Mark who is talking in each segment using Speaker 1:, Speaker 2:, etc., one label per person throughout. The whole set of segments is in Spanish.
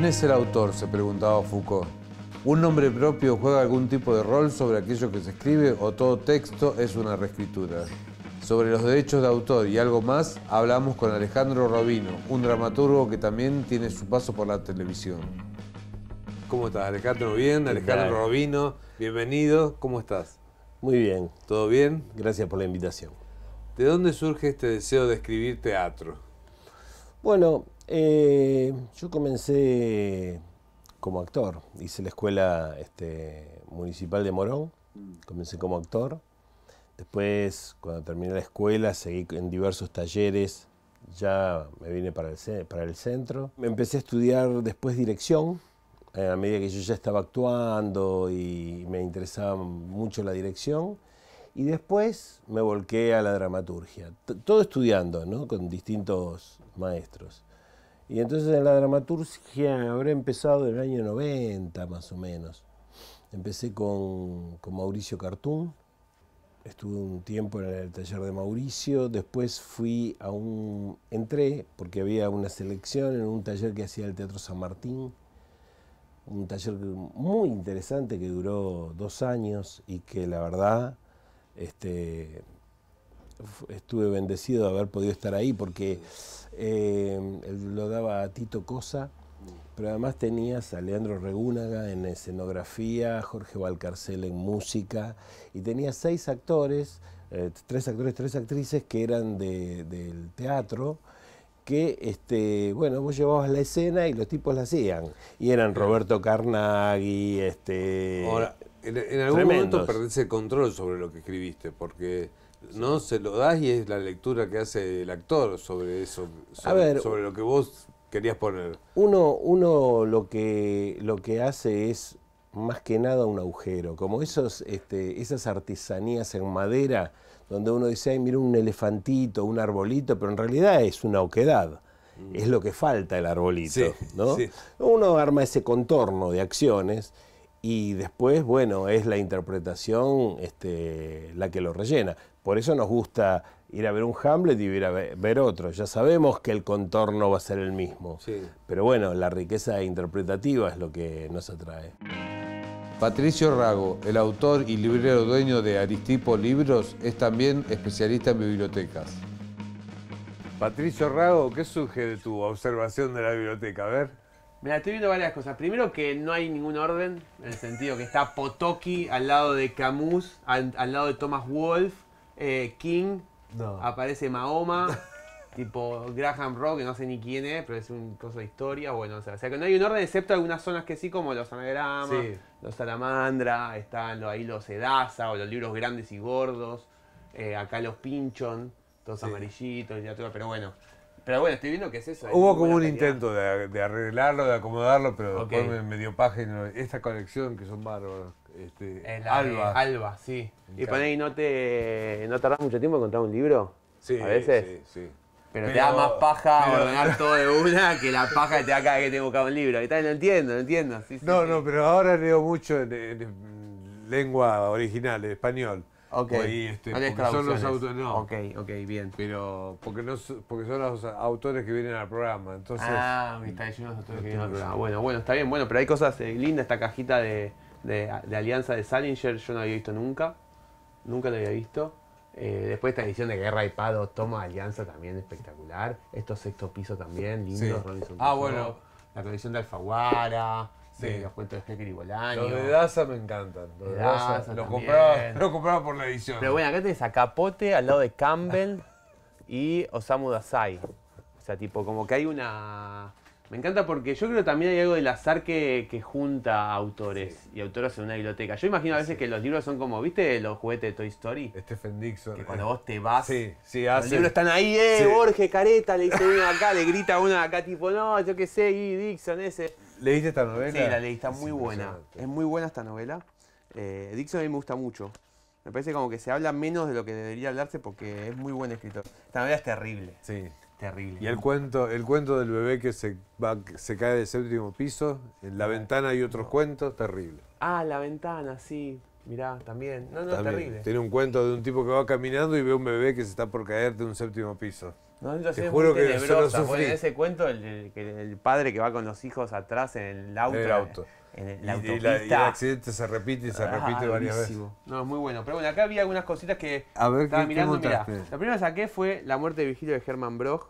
Speaker 1: ¿Quién es el autor? se preguntaba Foucault. ¿Un nombre propio juega algún tipo de rol sobre aquello que se escribe o todo texto es una reescritura? Sobre los derechos de autor y algo más, hablamos con Alejandro Robino, un dramaturgo que también tiene su paso por la televisión. ¿Cómo estás, Alejandro? Bien, Alejandro Robino, bienvenido. ¿Cómo estás?
Speaker 2: Muy bien. ¿Todo bien? Gracias por la invitación.
Speaker 1: ¿De dónde surge este deseo de escribir teatro?
Speaker 2: Bueno, eh, yo comencé como actor, hice la escuela este, municipal de Morón, comencé como actor. Después, cuando terminé la escuela, seguí en diversos talleres, ya me vine para el, para el centro. Empecé a estudiar después dirección, eh, a medida que yo ya estaba actuando y me interesaba mucho la dirección. Y después me volqué a la dramaturgia, todo estudiando, ¿no? Con distintos maestros. Y entonces en la dramaturgia habré empezado en el año 90 más o menos. Empecé con, Mauricio Cartún, estuve un tiempo en el taller de Mauricio, después fui a un, entré porque había una selección en un taller que hacía el Teatro San Martín, un taller muy interesante que duró dos años y que la verdad este, estuve bendecido de haber podido estar ahí porque eh, lo daba a Tito Cosa, pero además tenías a Leandro Regúnaga en escenografía, Jorge Valcarcel en música, y tenías seis actores, eh, tres actores, tres actrices que eran del teatro que este, bueno, vos llevabas la escena y los tipos la hacían. Y eran Roberto Carnaghi, este. Ahora, en, algún momento perdés el
Speaker 1: control sobre lo que escribiste, porque no se lo das y es la lectura que hace el actor sobre eso, sobre, lo que vos querías poner.
Speaker 2: Uno, uno lo, que, lo que hace es más que nada un agujero, como esos, este, esas artesanías en madera donde uno dice, ay, mira un elefantito, un arbolito, pero en realidad es una oquedad. Mm. Es lo que falta el arbolito, ¿no? Uno arma ese contorno de acciones y después, bueno, es la interpretación este, la que lo rellena. Por eso nos gusta ir a ver un Hamlet y ir a ver otro. Ya sabemos que el contorno va a ser el mismo. Pero bueno, la riqueza interpretativa es lo que nos atrae. Patricio Rago, el autor y librero
Speaker 1: dueño de Aristipo Libros, es también especialista en bibliotecas. Patricio Rago, ¿qué surge de tu observación de la biblioteca? A ver.
Speaker 3: me estoy viendo varias cosas. Primero que no hay ningún orden, en el sentido que está Potoki al lado de Camus, al, lado de Thomas Wolfe, eh, King, aparece Mahoma, tipo Graham Rock, que no sé ni quién es, pero es un cosa de historia, bueno, o sea, que no hay un orden, excepto algunas zonas que sí, como los anagramas, los salamandra, están ahí los Edaza, o los libros grandes y gordos, eh, acá los Pinchon, todos y amarillitos, todo, pero bueno. Pero bueno, estoy viendo que es eso. Hubo como un
Speaker 1: intento de, arreglarlo, de acomodarlo, pero después me, página. Esta colección que son bárbaros. Este, eh, Alba.
Speaker 3: Alba, sí. Y ahí ¿no te no tardás mucho tiempo en encontrar un libro? Sí. A veces. Sí, sí. Pero, te da más paja ordenar todo de una que la paja que te da cada vez que te buscado un libro. Y tal, no entiendo, no entiendo.
Speaker 1: no, no, pero ahora leo mucho en, en
Speaker 3: lengua original,
Speaker 1: en español. Ok. Este, son los autores. Ok, ok, bien. Pero porque, no,
Speaker 3: porque son los autores que vienen al programa. Entonces, ah, está diciendo los autores que vienen al programa. Bueno, bueno, está bien. Bueno, pero hay cosas eh, lindas. Esta cajita de, Alianza de Salinger yo no había visto nunca. Nunca la había visto. Eh, después esta edición de Guerra y Pado, Toma Alianza también espectacular. Estos sexto piso también, lindos. ah, bueno. La colección de Alfaguara. Sí. Los cuentos de y Bolaño. Los de Daza me encantan. Los de Daza. compraba, compraba por la edición. Pero bueno, acá tenés a Capote al lado de Campbell y Osamu Dazai. O sea, tipo, como que hay una. Me encanta porque yo creo que también hay algo del azar que, junta autores y autoras en una biblioteca. Yo imagino a veces que los libros son como, ¿viste los juguetes de Toy Story? Stephen Dixon. Que cuando eh. vos te vas, sí, sí, los libros están ahí, ¡eh, Borges, careta! Le dice uno acá, le grita uno acá, tipo, no, yo qué sé, y Dixon, ese. ¿Leíste esta novela? Sí, la leí, está muy buena. Es muy buena esta novela. Eh, Dixon a mí me gusta mucho. Me parece como que se habla menos de lo que debería hablarse porque es muy buen escritor. Esta novela es terrible.
Speaker 1: Sí. Terrible. Y el cuento, el cuento del bebé que se, va, se cae del séptimo piso, en la ventana hay otros cuentos, terrible.
Speaker 3: Ah, la ventana, sí. Mirá, también. No, no, terrible. Tiene
Speaker 1: un cuento de un tipo que va caminando y ve un bebé que se está por caer de un séptimo piso. No, yo Te juro que yo lo sufrí. En ese
Speaker 3: cuento, el, el, el, padre que va con los hijos atrás en el auto. En el auto. y, el accidente se repite y se ah, repite varias veces. No, es muy bueno. Pero bueno, acá había algunas cositas que A ver, estaba mirando. la primera que saqué fue La muerte de Vigilio de Germán Broch.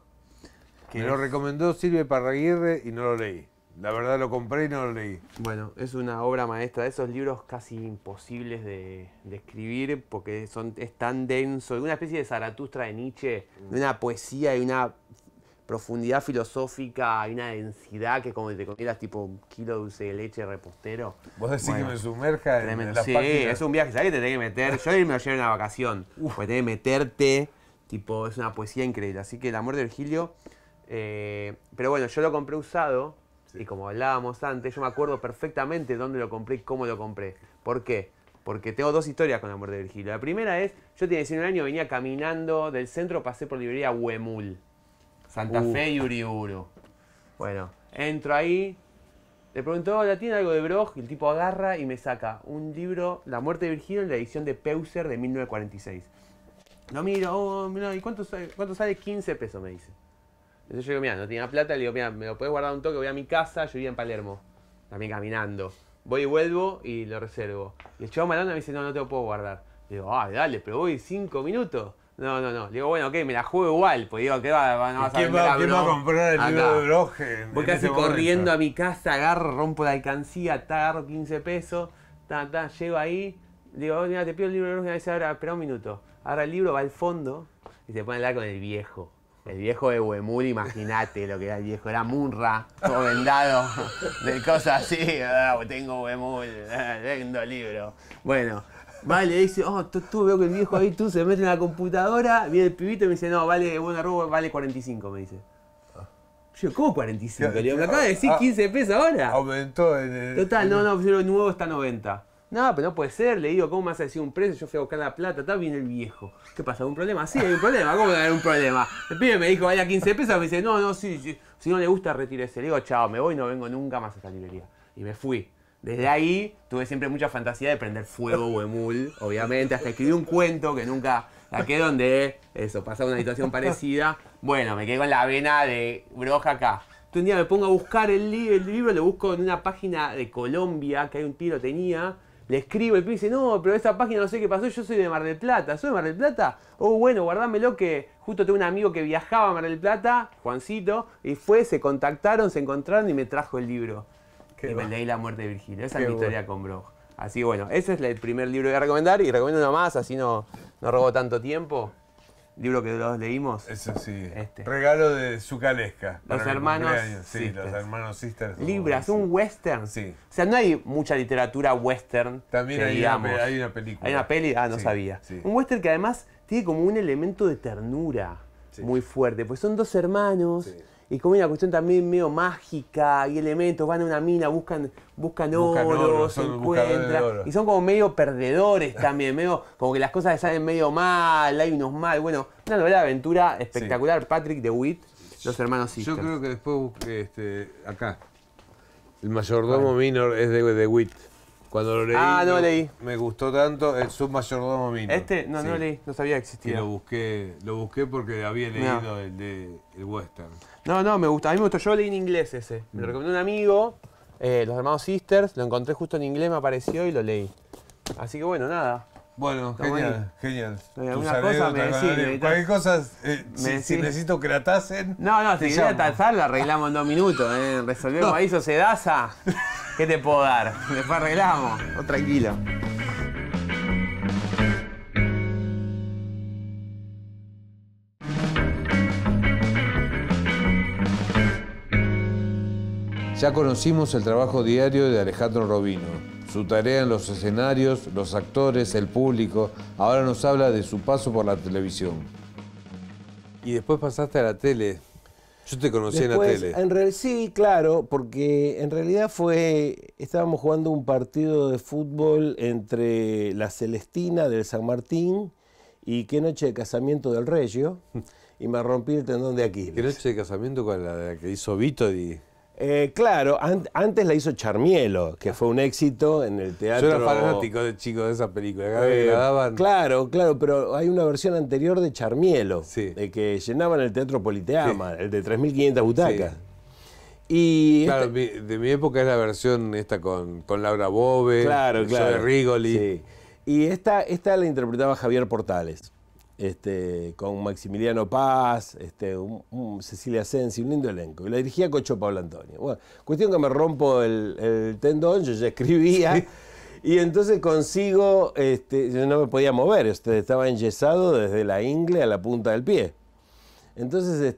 Speaker 1: Que Me lo recomendó Silvio Parraguirre y no lo leí. La verdad lo compré
Speaker 3: y no lo leí. Bueno, es una obra maestra de esos libros casi imposibles de, escribir porque son, es tan denso, una especie de Zaratustra de Nietzsche, de una poesía y una profundidad filosófica y una densidad que como si te comieras tipo un kilo de dulce de leche repostero. Vos decís que me sumerja en, la las Sí, es un viaje, ¿sabes que te tenés que meter? Yo me lo llevo en una vacación, Uf. porque tenés que meterte, tipo, es una poesía increíble. Así que la amor de Virgilio... Eh, pero bueno, yo lo compré usado y como hablábamos antes, yo me acuerdo perfectamente dónde lo compré y cómo lo compré. ¿Por qué? Porque tengo dos historias con la muerte de Virgilio. La primera es, yo tenía 19 años, venía caminando del centro, pasé por librería Huemul. Santa Fe y Uriburu. Bueno, entro ahí, le pregunto, ¿la tiene algo de Brog? Y el tipo agarra y me saca un libro, La muerte de Virgilio, en la edición de Peuser de 1946. Lo miro, oh, ¿y cuánto, cuánto sale? 15 pesos, me dice. Entonces yo digo, mira, no tenía plata, le digo, mira, me lo puedes guardar un toque, voy a mi casa, yo vivía en Palermo, también caminando. Voy y vuelvo y lo reservo. Y el chavo malandro me dice, no, no te lo puedo guardar. Le digo, ah, dale, pero voy cinco minutos. No, no, no. Le digo, bueno, ok, me la juego igual. Pues digo, ¿qué va? No ¿Quién, a va, ¿quién va a comprar el libro de Broje? Voy casi corriendo a mi casa, agarro, rompo la alcancía, agarro 15 pesos, ta, ta, llego ahí. Digo, oh, mira, te pido el libro de Broje, a veces espera un minuto. Agarra el libro va al fondo y se pone a hablar con el viejo. El viejo de Huemul, imagínate lo que era el viejo, era Munra, todo vendado, de cosas así, ah, tengo Huemul, ah, vendo libro. Bueno, Vale, dice, oh, tú, veo que el viejo ahí, tú se mete en la computadora, viene el pibito y me dice, no, vale, bueno, robo, vale 45, me dice. Yo, ¿cómo 45? Le digo, me acaba de decir 15 ah, pesos ahora. Aumentó en el... Total, no, no, pero el nuevo está 90. No, pero no puede ser, le digo, ¿cómo me a decir un precio? Yo fui a buscar la plata, Está bien el viejo. ¿Qué pasa? ¿Un problema? Sí, hay un problema, ¿cómo va a un problema? El pibe me dijo, vaya 15 pesos, me dice, no, no, sí, sí. si no le gusta, retírese. Le digo, chao, me voy, no vengo nunca más a esta librería. Y me fui. Desde ahí tuve siempre mucha fantasía de prender fuego o obviamente. Hasta escribí un cuento que nunca saqué donde eso, pasaba una situación parecida. Bueno, me quedé con la vena de broja acá. Entonces, un día me pongo a buscar el, libro, lo busco en una página de Colombia que hay un tiro, tenía le escribo, y pibe dice, no, pero esa página no sé qué pasó, yo soy de Mar del Plata, ¿soy de Mar del Plata? Oh, bueno, guardámelo que justo tengo un amigo que viajaba a Mar del Plata, Juancito, y fue, se contactaron, se encontraron y me trajo el libro. y me pues, leí La muerte de Virgilio, esa es mi historia con Brog. Así bueno, ese es el primer libro que voy a recomendar y recomiendo uno más, así no, no robo tanto tiempo libro que los leímos. Eso sí. Este. Regalo de Zucalesca. Los hermanos. Sí, los
Speaker 1: hermanos sisters.
Speaker 3: Libras, un western. Sí. O sea, no hay mucha literatura western. También hay, una, hay, una, película. Hay una peli, ah, no sí, sabía. Un western que además tiene como un elemento de ternura muy fuerte, pues son dos hermanos y como una cuestión también medio mágica y elementos, van a una mina, buscan, buscan, oro, se encuentran. Y son como medio perdedores también, medio, como que las cosas salen medio mal, hay unos mal. Bueno, una novela de aventura espectacular, Patrick Patrick DeWitt, Los Hermanos Sisters. Yo
Speaker 1: creo que después busqué este, acá. El mayordomo minor es de DeWitt. Cuando lo ah, leí, me, gustó tanto el submayordomo minor. Este, no, no leí, no sabía que existía. Y lo busqué, lo busqué porque había leído el de el western.
Speaker 3: No, no, me gusta. A mí me gustó. Yo leí en inglés ese. Me lo mm. recomendó un amigo, eh, los hermanos Sisters. Lo encontré justo en inglés, me apareció y lo leí. Así que bueno, nada. Bueno, genial, genial. Eh, una cosa me decís. Cualquier cosa, eh, si, necesito que la No, no, si querés tasar, la arreglamos en dos minutos. Eh. Resolvemos no. ahí, sedaza. ¿Qué te puedo dar? Después arreglamos. O tranquilo.
Speaker 1: Ya conocimos el trabajo diario de Alejandro Robino, su tarea en los escenarios, los actores, el público. Ahora nos habla de su paso por la televisión. Y después pasaste a la tele. Yo te conocí en la tele.
Speaker 2: En sí, claro, porque en realidad fue. Estábamos jugando un partido de fútbol entre la Celestina del San Martín y qué noche de casamiento del Regio. y me rompí el tendón de Aquiles. ¿Qué noche de casamiento con la, que hizo Vito? Y... Eh, claro, antes la hizo Charmielo, que fue un éxito en el teatro. Yo era fanático
Speaker 1: de chico de esa película. Eh,
Speaker 2: claro, claro, pero hay una versión anterior de Charmielo, de que llenaban el Teatro Politeama, el de 3.500 butacas.
Speaker 1: Y claro, este de mi época es la versión
Speaker 2: esta con,
Speaker 1: Laura Bove,
Speaker 2: claro, claro. Rigoli. Y esta, esta la interpretaba Javier Portales. Este, con Maximiliano Paz, este, Cecilia Sensi, un lindo elenco. Y la dirigía Cocho Pablo Antonio. Bueno, cuestión que me rompo el, tendón, yo ya escribía. Y entonces consigo, este, yo no me podía mover, estaba enyesado desde la ingle a la punta del pie. Entonces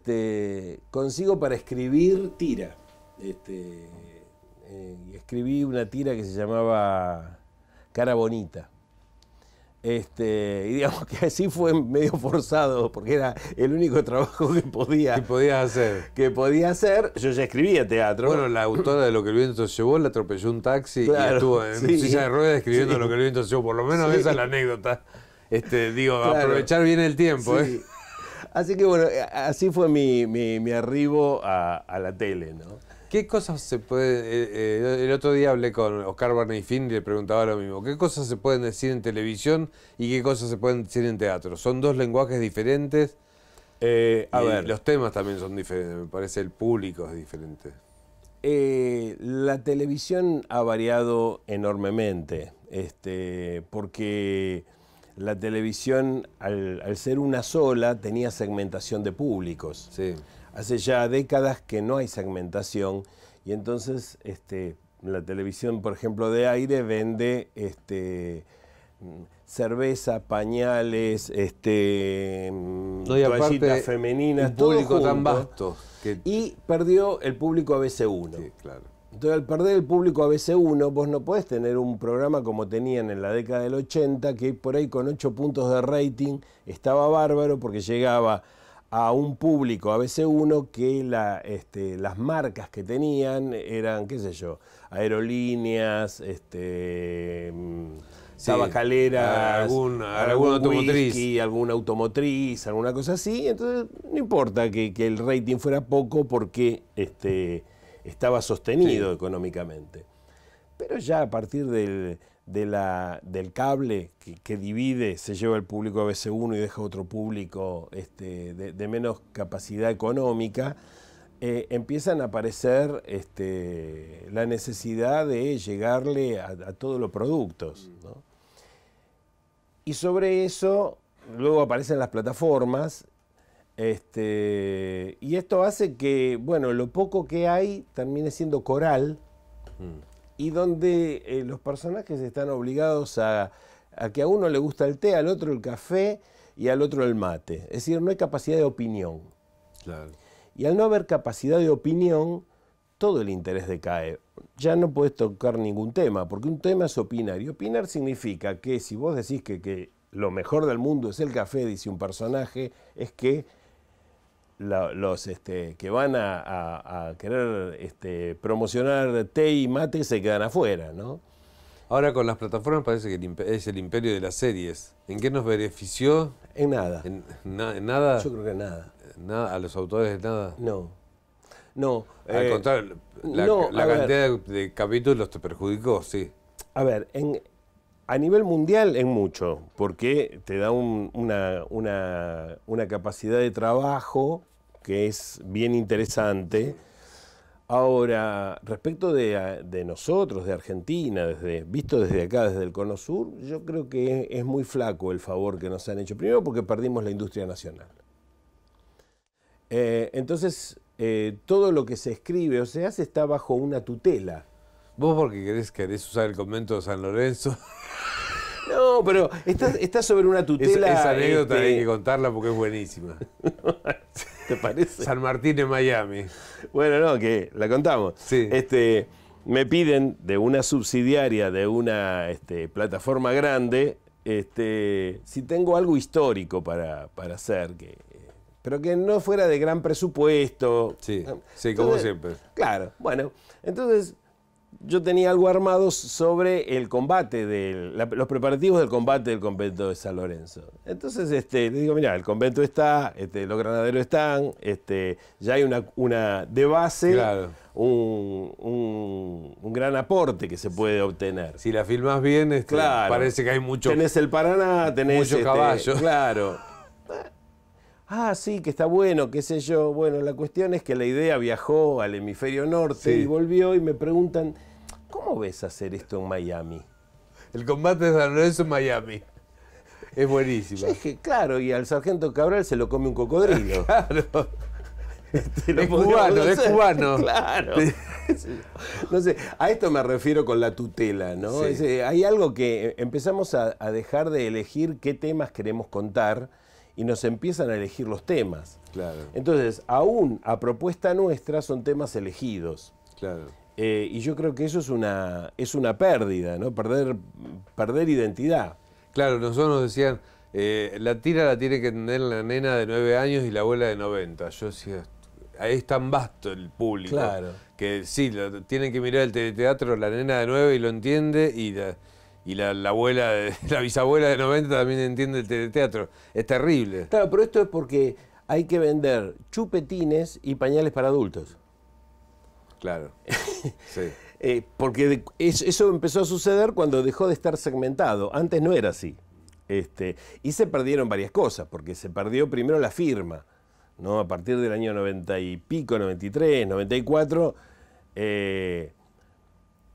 Speaker 2: consigo para escribir tira. Eh, escribí una tira que se llamaba Cara Bonita. Este, y digamos que así fue medio forzado, porque era el único trabajo que podía, podía hacer. Que podía hacer. Yo ya escribía teatro. Bueno, la autora
Speaker 1: de Lo que el viento se llevó le atropelló un taxi y estuvo en silla de ruedas escribiendo Lo que el viento se llevó. Por lo menos esa es la anécdota. Este, digo, aprovechar bien el tiempo. ¿eh?
Speaker 2: Así que bueno, así fue mi, mi, arribo a, a la tele, ¿no? ¿Qué cosas se pueden.? Eh, eh,
Speaker 1: el otro día hablé con Oscar Barney Finn y le preguntaba lo mismo. ¿Qué cosas se pueden decir en televisión y qué cosas se pueden decir en teatro? ¿Son dos lenguajes diferentes? Eh, a ver. Los temas también son diferentes, me parece, el público es diferente.
Speaker 2: la televisión ha variado enormemente, este, porque la televisión, al, al ser una sola, tenía segmentación de públicos. Sí hace ya décadas que no hay segmentación y entonces este, la televisión, por ejemplo, de aire vende este, cerveza, pañales, este, mm, toallitas femeninas, un público tan vasto. Y perdió el público ABC1. Sí, claro. Entonces, al perder el público ABC1, vos no podés tener un programa como tenían en la década del 80, que por ahí con 8 puntos de rating estaba bárbaro porque llegaba a un público a veces uno que este, las marcas que tenían eran, qué sé yo, aerolíneas, este, mm, tabacaleras, algún, automotriz. alguna automotriz, alguna cosa así. Entonces, no importa que, el rating fuera poco porque este, estaba sostenido económicamente. Pero ya a partir del la, del cable que, divide, se lleva el público a veces uno y deja otro público este, de, menos capacidad económica, eh, empiezan a aparecer este, la necesidad de llegarle a, todos los productos. Y sobre eso luego aparecen las plataformas este, y esto hace que, bueno, lo poco que hay termine siendo coral. Mm y donde eh, los personajes están obligados a, que a uno le gusta el té, al otro el café y al otro el mate. Es decir, no hay capacidad de opinión. Y al no haber capacidad de opinión, todo el interés decae. Ya no puedes tocar ningún tema, porque un tema es opinar. Y opinar significa que si vos decís que, que lo mejor del mundo es el café, dice un personaje, es que los este, que van a, querer este, promocionar té y mate se quedan afuera, ¿no? Ahora con las plataformas parece que es el imperio de las series.
Speaker 1: ¿En qué nos benefició? En nada. ¿En, nada? Yo creo que nada. nada. ¿A los autores de nada? No.
Speaker 2: No. Al eh, contrario, la, cantidad
Speaker 1: de, capítulos
Speaker 2: te perjudicó, sí. A ver, a nivel mundial en mucho, porque te da una, capacidad de trabajo que es bien interesante. Ahora, respecto de, nosotros, de Argentina, desde, visto desde acá, desde el Cono Sur, yo creo que es, muy flaco el favor que nos han hecho. Primero porque perdimos la industria nacional. Eh, entonces, eh, todo lo que se escribe o se hace está bajo una tutela.
Speaker 1: ¿Vos porque querés, querés usar el convento de San Lorenzo?
Speaker 2: No, pero está, sobre una tutela. esa anécdota hay este, que contarla porque es buenísima. ¿Te
Speaker 1: parece? San Martín en Miami.
Speaker 2: Bueno, no, que la contamos. Sí. Este, me piden de una subsidiaria, de una este, plataforma grande, este, si tengo algo histórico para, hacer, que, pero que no fuera de gran presupuesto. Sí, ah, sí como siempre. Claro, bueno, entonces yo tenía algo armado sobre el combate, del, los preparativos del combate del convento de San Lorenzo. Entonces este, le digo, mira, el convento está, este, los granaderos están, este, ya hay una, de base, un, un, gran aporte que se puede obtener. Si la filmas bien, este, parece que hay mucho... Tenés el Paraná, tenés... muchos caballo. Claro ah, sí, que está bueno, qué sé yo. Bueno, la cuestión es que la idea viajó al hemisferio norte y volvió y me preguntan, ¿cómo ves hacer esto en Miami? El combate de San Lorenzo en Miami. Es buenísimo. dije, claro, y al sargento Cabral se lo come un cocodrilo. claro. Este, es cubano, es cubano. Claro. no sé, a esto me refiero con la tutela, ¿no? Eh, hay algo que eh, empezamos a dejar de elegir qué temas queremos contar y nos empiezan a elegir los temas. Entonces, aún a propuesta nuestra son temas elegidos. Claro. Eh, y yo creo que eso es una, es una pérdida, ¿no? Perder, perder identidad. Claro, nosotros nos
Speaker 1: decían, eh, la tira la tiene que tener la nena de 9 años y la abuela de 90. Yo decía, ahí es tan vasto el público. Que sí, tienen que mirar el teatro la nena de 9 y lo entiende y y la, abuela, la bisabuela de 90 también entiende el teatro. Es terrible.
Speaker 2: Claro, pero esto es porque hay que vender chupetines y pañales para adultos. Claro. sí. Eh, porque eso empezó a suceder cuando dejó de estar segmentado. Antes no era así. Este, y se perdieron varias cosas, porque se perdió primero la firma. ¿no? A partir del año 90 y pico, 93, 94, eh,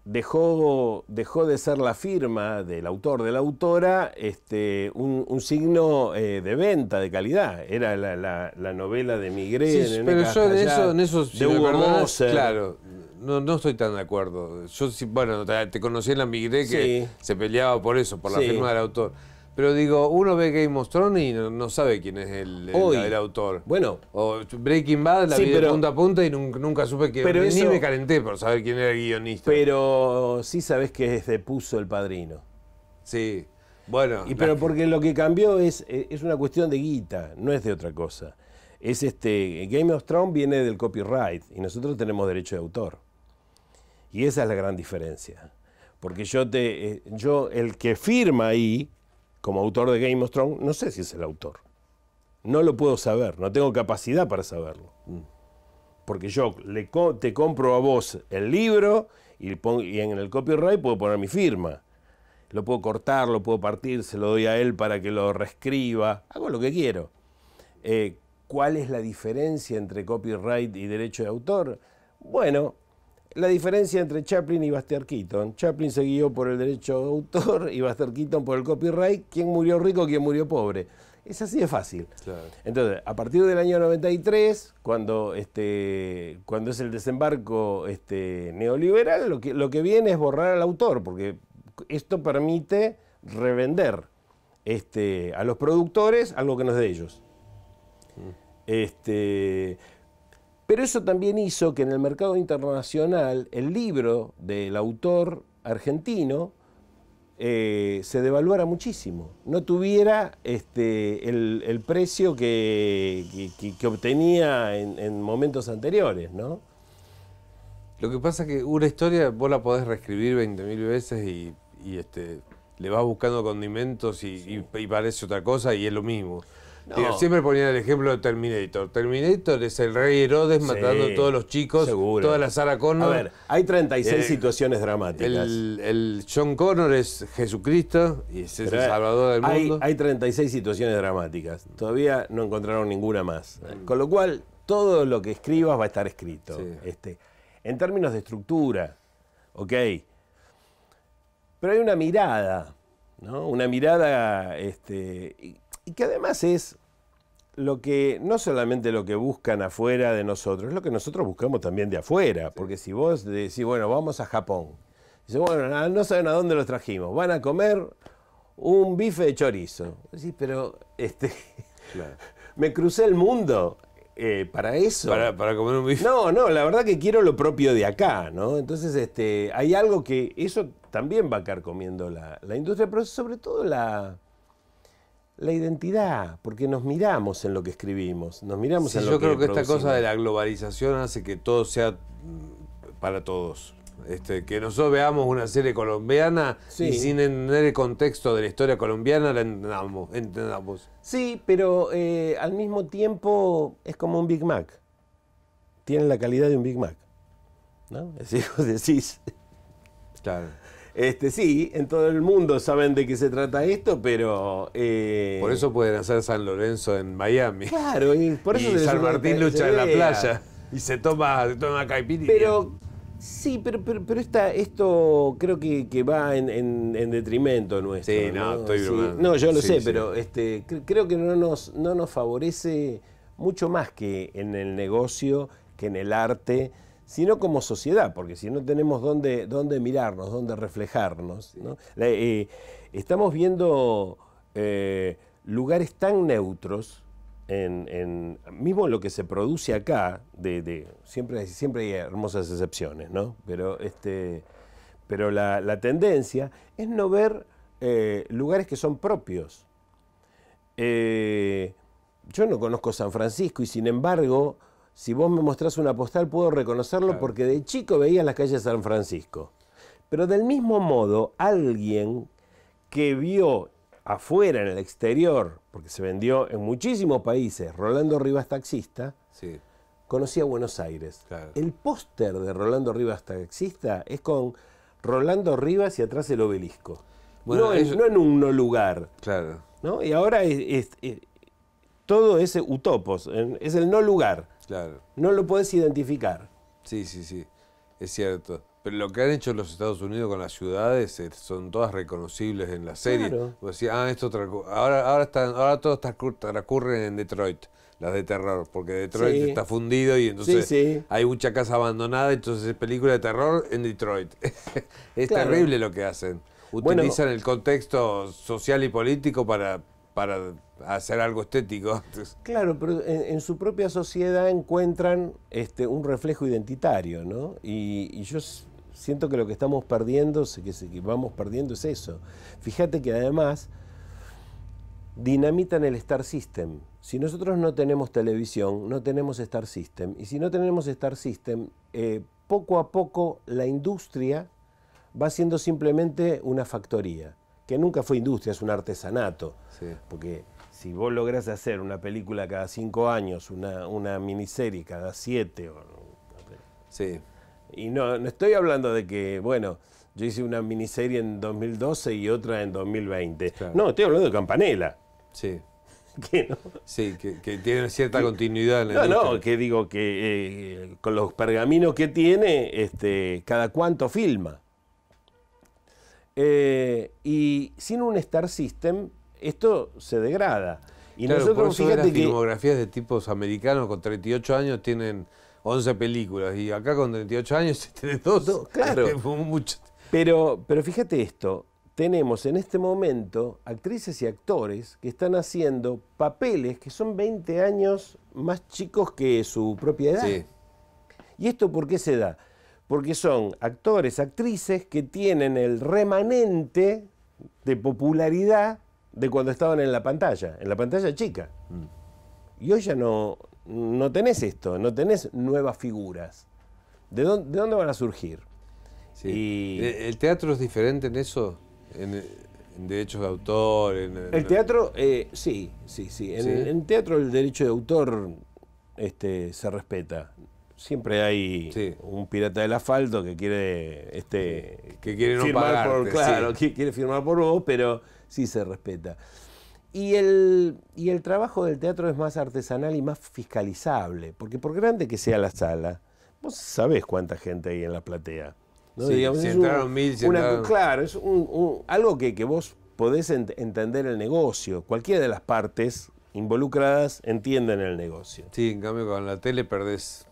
Speaker 2: dejó, dejó de ser la firma del autor, de la autora, este, un, un signo eh, de venta, de calidad. Era la, la, novela de Migré. Sí, pero yo en eso, en eso de Claro,
Speaker 1: no, no estoy tan de acuerdo. Yo, bueno, te conocí en la Migré que se peleaba por eso, por la firma del autor. Pero digo, uno ve Game of Thrones y no, sabe quién es el, autor. Bueno. O Breaking Bad la vi de punta a punta y nunca, supe que. Pero ni, ni, me
Speaker 2: calenté por saber quién era el guionista. Pero sí sabes que es Puso el padrino. Sí. Bueno. Y pero porque lo que cambió es, e-, es una cuestión de guita, no es de otra cosa. Es este. Game of Thrones viene del copyright y nosotros tenemos derecho de autor. Y esa es la gran diferencia. Porque yo te. Eh, yo, el que firma ahí como autor de Game of Thrones, no sé si es el autor. No lo puedo saber, no tengo capacidad para saberlo. Mm. Porque yo te compro a vos el libro y, en el copyright puedo poner mi firma. Lo puedo cortar, lo puedo partir, se lo doy a él para que lo reescriba, hago lo que quiero. Eh, ¿Cuál es la diferencia entre copyright y derecho de autor? Bueno, la diferencia entre Chaplin y Buster Keaton. Chaplin se guió por el derecho de autor y Buster Keaton por el copyright. ¿Quién murió rico, quién murió pobre? Es así de fácil. Entonces, a partir del año 93, cuando, este, cuando es el desembarco este, neoliberal, lo que, lo que viene es borrar al autor, porque esto permite revender este, a los productores algo que no es de ellos. Mm. Este, pero eso también hizo que en el mercado internacional el libro del autor argentino eh, se devaluara muchísimo, no tuviera este, el, precio que, obtenía en, momentos anteriores, ¿no? Lo que pasa es que una historia vos la podés
Speaker 1: reescribir 20.000 veces y, este, le vas buscando condimentos y parece otra cosa y es lo mismo siempre ponía el ejemplo de Terminator. Terminator es el rey Herodes matando a todos los chicos, toda la Sara Connor. A ver,
Speaker 2: hay 36 eh,
Speaker 1: situaciones dramáticas.
Speaker 2: El, John Connor es Jesucristo
Speaker 1: y es el eh, salvador del hay, mundo.
Speaker 2: Hay 36 situaciones dramáticas. Todavía no encontraron ninguna más. Mm. Con lo cual, todo lo que escribas va a estar escrito. Este, en términos de estructura, ok. Pero hay una mirada, ¿no? Una mirada este, y que además es lo que no solamente lo que buscan afuera de nosotros, es lo que nosotros buscamos también de afuera, porque si vos decís, bueno, vamos a Japón, dice, bueno, ah, no saben a dónde los trajimos, van a comer un bife de chorizo. Sí, pero este me crucé el mundo eh, para eso. Para, comer un bife. No, no, la verdad que quiero lo propio de acá, ¿no? Entonces, este, hay algo que eso también va a comiendo la, la industria, pero sobre todo la, la identidad, porque nos miramos en lo que escribimos, nos miramos en lo que que Yo creo que esta cosa de
Speaker 1: la globalización hace que todo sea mm, para todos. Este, que nosotros veamos una serie colombiana y sin entender el contexto de la historia colombiana la entendamos. entendamos.
Speaker 2: Sí, pero eh, al mismo tiempo es como un Big Mac. Tiene la calidad de un Big Mac. ¿No? Es decís. Claro. Este, sí, en todo el mundo saben de qué se trata esto, pero... Eh, por eso pueden hacer San Lorenzo en Miami. Claro, y por eso... Y San Martín lucha en la playa
Speaker 1: y se toma, se toma Pero,
Speaker 2: sí, pero, pero, esta, esto creo que, va en, en, detrimento nuestro. Sí, no, estoy No, yo lo sé, pero este, creo que no nos, no nos favorece mucho más que en el negocio, que en el arte sino como sociedad, porque si no tenemos dónde, mirarnos, dónde reflejarnos. Eh, estamos viendo eh, lugares tan neutros, en, en, mismo lo que se produce acá, siempre, hay, siempre hay hermosas excepciones, ¿no? pero, este, pero la, tendencia es no ver eh, lugares que son propios. yo no conozco San Francisco y sin embargo si vos me mostrás una postal, puedo reconocerlo porque de chico veía las calles de San Francisco. Pero del mismo modo, alguien que vio afuera, en el exterior, porque se vendió en muchísimos países, Rolando Rivas Taxista, conocía Buenos Aires. El póster de Rolando Rivas Taxista es con Rolando Rivas y atrás el obelisco. no, es, en un no lugar. Claro. Y ahora todo es utopos, es el no lugar. No lo puedes identificar. Sí, sí, sí. Es cierto. Pero lo que han hecho los Estados
Speaker 1: Unidos con las ciudades eh, son todas reconocibles en la serie. Claro. Ah, esto ahora, ahora, están, ahora todo transcurre en Detroit, las de terror, porque Detroit está fundido y entonces hay mucha casa abandonada, entonces es película de terror en Detroit. es terrible lo que hacen. Utilizan el contexto social y político para, para hacer algo estético.
Speaker 2: Claro, pero en, su propia sociedad encuentran este, un reflejo identitario, ¿no? Y, yo siento que lo que estamos perdiendo, que, vamos perdiendo es eso. Fíjate que además dinamitan el Star System. Si nosotros no tenemos televisión, no tenemos Star System. Y si no tenemos Star System, eh, poco a poco la industria va siendo simplemente una factoría, que nunca fue industria, es un artesanato. Sí. Porque si vos lográs hacer una película cada cinco años, una, miniserie cada siete. O, sí. Y no, no estoy hablando de que, bueno, yo hice una miniserie en 2012 y otra en 2020. No, estoy hablando de Campanela. Sí. Que no. Sí, que, tiene cierta continuidad No, no, que digo que eh, con los pergaminos que tiene, este, cada cuánto filma. Eh, y sin un Star System, esto se degrada. Y nosotros, por fíjate
Speaker 1: filmografías de tipos americanos con 38 años tienen
Speaker 2: 11 películas y acá con 38 años tiene dos. claro. Pero, pero fíjate esto, tenemos en este momento actrices y actores que están haciendo papeles que son 20 años más chicos que su propia edad. Sí. ¿Y esto por qué se da? Porque son actores, actrices que tienen el remanente de popularidad de cuando estaban en la pantalla, en la pantalla chica. Y hoy ya no, no tenés esto, no tenés nuevas figuras. ¿De dónde, van a surgir? Sí. ¿E-, ¿El teatro es diferente en eso?
Speaker 1: En, derechos de autor. En, el teatro,
Speaker 2: eh, sí, sí, sí. En, teatro el derecho de autor este, se respeta. Siempre hay un pirata del asfalto que quiere, este, que quiere no claro, que quiere firmar por vos, pero sí se respeta. Y el, y el trabajo del teatro es más artesanal y más fiscalizable, porque por grande que sea la sala, vos sabés cuánta gente hay en la platea. Sí, Digamos, entraron mil, Claro, es algo que, vos podés entender el negocio. Cualquiera de las partes involucradas entienden el negocio. Sí, en cambio con la tele perdés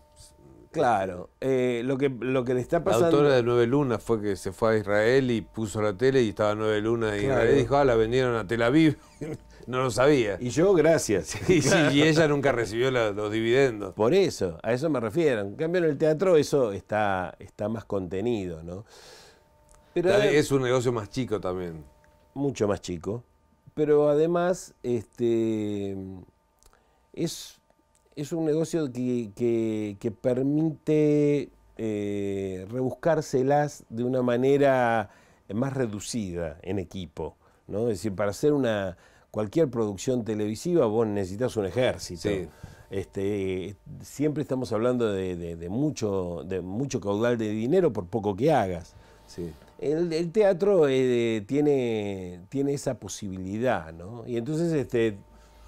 Speaker 2: Claro, eh, lo, que, lo que le está pasando... La autora de Nueve Lunas fue que se fue
Speaker 1: a Israel y puso la tele y estaba Nueve Lunas y Israel dijo, ah, la vendieron a Tel Aviv. no
Speaker 2: lo sabía. Y yo, gracias. Y, ella nunca recibió los dividendos. Por eso, a eso me refiero. En cambio, en el teatro eso está, está más contenido, ¿no? Pero eh, es un negocio más chico también. Mucho más chico. Pero además, este, es es un negocio que, permite eh, rebuscárselas de una manera más reducida en equipo. ¿no? Es decir, para hacer una cualquier producción televisiva vos necesitas un ejército. Este, siempre estamos hablando de, mucho, de mucho caudal de dinero por poco que hagas. El, teatro eh, tiene, tiene esa posibilidad, ¿no? Y entonces este,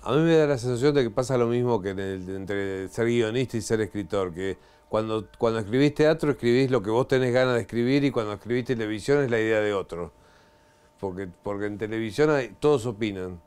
Speaker 2: a mí me da la sensación de que pasa lo mismo que entre ser guionista y ser
Speaker 1: escritor, que cuando, cuando escribís teatro escribís lo que vos tenés ganas de escribir y cuando escribís televisión es la idea de otro. Porque, porque en televisión todos opinan,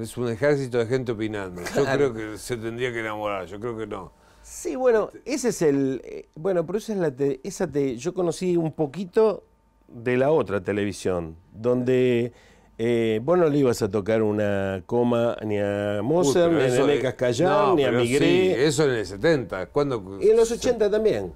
Speaker 1: es un ejército de gente opinando. Yo creo que se tendría que enamorar, yo creo que no.
Speaker 2: Sí, bueno, este ese es el... Eh, bueno, pero esa es la... esa yo conocí un poquito de la otra televisión, donde... Eh, vos no le ibas a tocar una coma ni a Moser, ni a Nene Cascallán, ni a Migré. Sí,
Speaker 1: eso en el 70. ¿Cuándo?
Speaker 2: Y en los 80 también.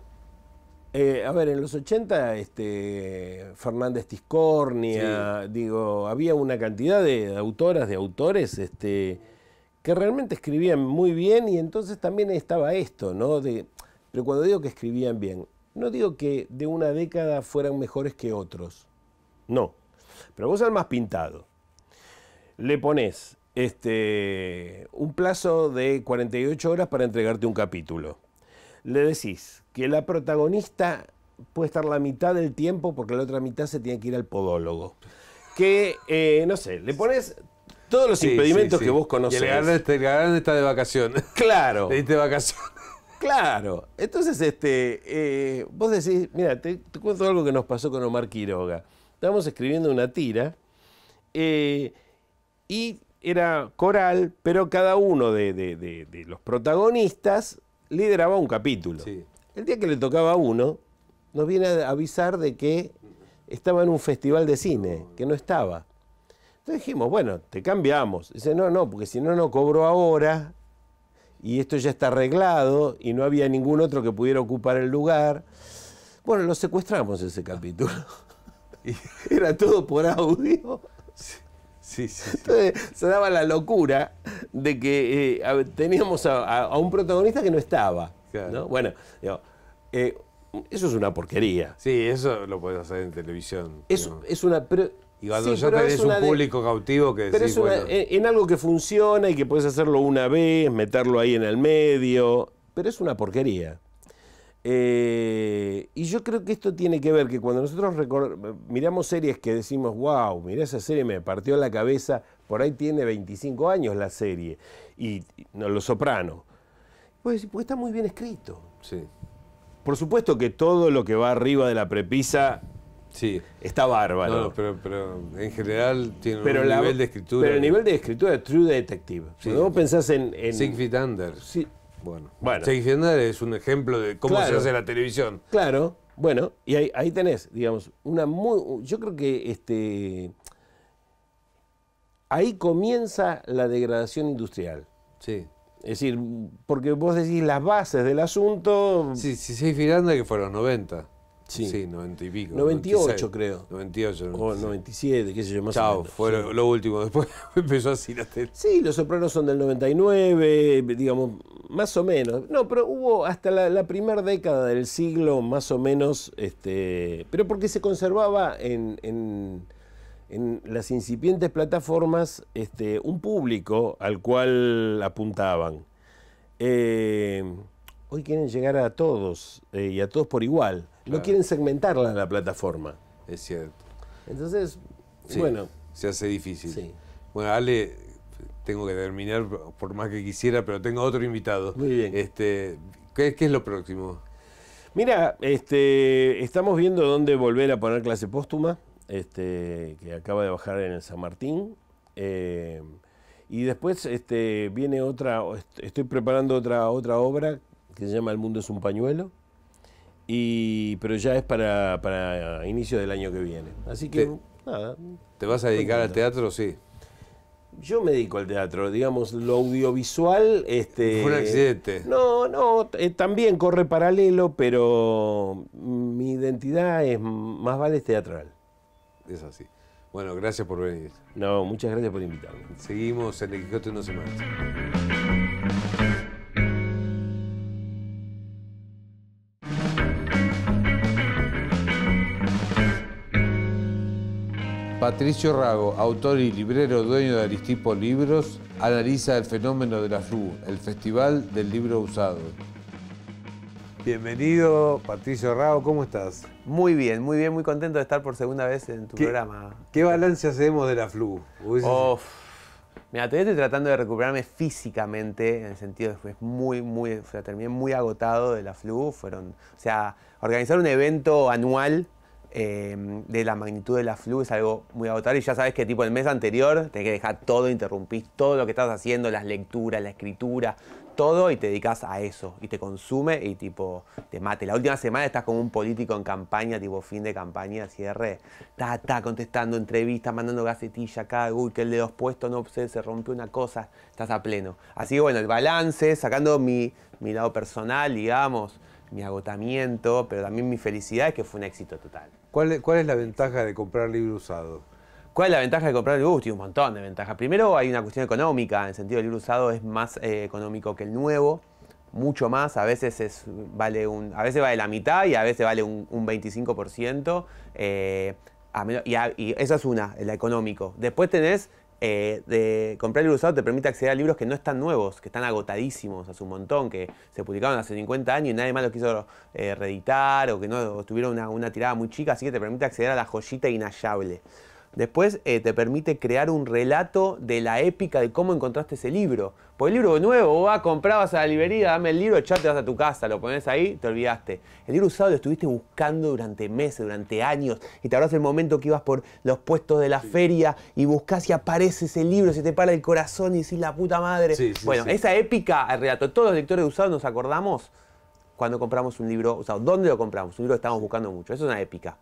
Speaker 2: Eh, a ver, en los 80, este, Fernández Tiscornia, digo, había una cantidad de autoras, de autores, este, que realmente escribían muy bien y entonces también estaba esto, ¿no? pero cuando digo que escribían bien, no digo que de una década fueran mejores que otros, no. Pero vos al más pintado, le pones este, un plazo de 48 horas para entregarte un capítulo. Le decís que la protagonista puede estar la mitad del tiempo porque la otra mitad se tiene que ir al podólogo. Que, eh, no sé, le pones todos los impedimentos que vos conocés. Y este,
Speaker 1: el galán, está de vacaciones.
Speaker 2: Claro. Le diste vacaciones. Claro. Entonces, este, eh, vos decís, mira, te cuento algo que nos pasó con Omar Quiroga estábamos escribiendo una tira eh, y era coral, pero cada uno de, los protagonistas lideraba un capítulo. El día que le tocaba a uno, nos viene a avisar de que estaba en un festival de cine, que no estaba. Entonces dijimos, bueno, te cambiamos. Dice, no, no, porque si no, no cobro ahora y esto ya está arreglado y no había ningún otro que pudiera ocupar el lugar. Bueno, lo secuestramos ese capítulo. era todo por audio. Sí, sí, Entonces se daba la locura de que eh, teníamos a, un protagonista que no estaba. Bueno, eh, eso es una porquería. Sí, eso lo puedes hacer en televisión. Es, es una. y cuando ya tenés un público cautivo que pero es en, en, algo que funciona y que puedes hacerlo una vez, meterlo ahí en el medio. Pero es una porquería. Eh, y yo creo que esto tiene que ver que cuando nosotros miramos series que decimos, wow, mira esa serie me partió la cabeza, por ahí tiene 25 años la serie, y, no, Los Soprano. Pues, pues, está muy bien escrito. Sí. Por supuesto que todo lo que va arriba de la prepisa sí. está bárbaro. No, pero, en general tiene un nivel de escritura. Pero el nivel de escritura es True Detective. si vos pensás en. en Thunder. Sí, bueno, bueno. es un ejemplo de cómo se hace la televisión. Claro, bueno, y ahí, tenés, digamos, una muy. Yo creo que este. Ahí comienza la degradación industrial. Sí. Es decir, porque vos decís las bases del asunto. Sí, sí, sí, que fue los 90. Sí, y pico. 98 creo.
Speaker 1: 98. 96. O 97, qué sé yo, más o menos. fue lo, último, después empezó así la tele.
Speaker 2: Sí, Los Sopranos son del 99, digamos, más o menos. No, pero hubo hasta la, primera década del siglo, más o menos, este, pero porque se conservaba en, las incipientes plataformas este, un público al cual apuntaban. Eh, hoy quieren llegar a todos eh, y a todos por igual. No quieren segmentarla la plataforma. Es cierto. Entonces, bueno. Se hace difícil. Bueno, Ale, tengo
Speaker 1: que terminar por más que quisiera, pero tengo otro invitado. Muy bien. Este, ¿qué, es lo
Speaker 2: próximo? Mira, este, estamos viendo dónde volver a poner clase póstuma, este, que acaba de bajar en el San Martín. Eh, y después este, viene otra, estoy preparando otra, otra obra que se llama El mundo es un pañuelo, pero ya es para, para inicio del año que viene. Así que, nada. ¿Te vas a dedicar al teatro? Sí. Yo me dedico al teatro, digamos, lo audiovisual. Este, Fue un accidente. No, no, eh, también corre paralelo, pero mi identidad es más vale teatral. Es así. Bueno, gracias por venir. No, muchas gracias por invitarme. Seguimos en El
Speaker 1: Quijote una semana. Patricio Rago, autor y librero dueño de Aristipo Libros, analiza el fenómeno de la FLU, el Festival del Libro Usado. Bienvenido, Patricio Rago, ¿cómo estás? Muy bien, muy bien, muy contento de estar por segunda vez en tu programa. ¿Qué balance hacemos de la FLU? me
Speaker 3: mira, todavía estoy tratando de recuperarme físicamente, en el sentido de que muy, muy, terminé muy agotado de la FLU. Fueron, o sea, organizar un evento anual Em, de la magnitud de la flu es algo muy agotador y ya sabes que tipo el mes anterior te que dejar todo, interrumpís todo lo que estás haciendo, las lecturas, la escritura, todo y te dedicas a eso y te consume y tipo te mate. La última semana estás como un político en campaña, tipo fin de campaña, cierre, está contestando entrevistas, mandando gacetilla acá, uy, que el dedo puesto, no sé, se rompió una cosa, estás a pleno. Así que bueno, el balance, sacando mi, mi lado personal, digamos, mi agotamiento, pero también mi felicidad es que fue un éxito total.
Speaker 1: ¿Cuál, es la ventaja de
Speaker 3: comprar libro usado? ¿Cuál es la ventaja de comprar libros Uh, tiene un montón de ventajas. Primero hay una cuestión económica, en el sentido el libro usado es más eh, económico que el nuevo, mucho más, a veces es, vale un, a veces vale la mitad y a veces vale un, 25%. Eh, y, esa es una, la económico. Después tenés eh, de comprar libros usado te permite acceder a libros que no están nuevos, que están agotadísimos hace un montón, que se publicaron hace 50 años y nadie más los quiso eh, reeditar o que no tuvieron una, tirada muy chica, así que te permite acceder a la joyita inhallable. Después eh, te permite crear un relato de la épica de cómo encontraste ese libro. Pues el libro nuevo, va, comprabas a la librería, dame el libro, ya te vas a tu casa, lo pones ahí, te olvidaste. El libro usado lo estuviste buscando durante meses, durante años, y te habrás el momento que ibas por los puestos de la feria y buscás y aparece ese libro, se te para el corazón y decís la puta madre. bueno, esa épica, el relato, todos los lectores usados nos acordamos cuando compramos un libro usado. ¿Dónde lo compramos? Un libro que estábamos buscando mucho. Eso es una épica.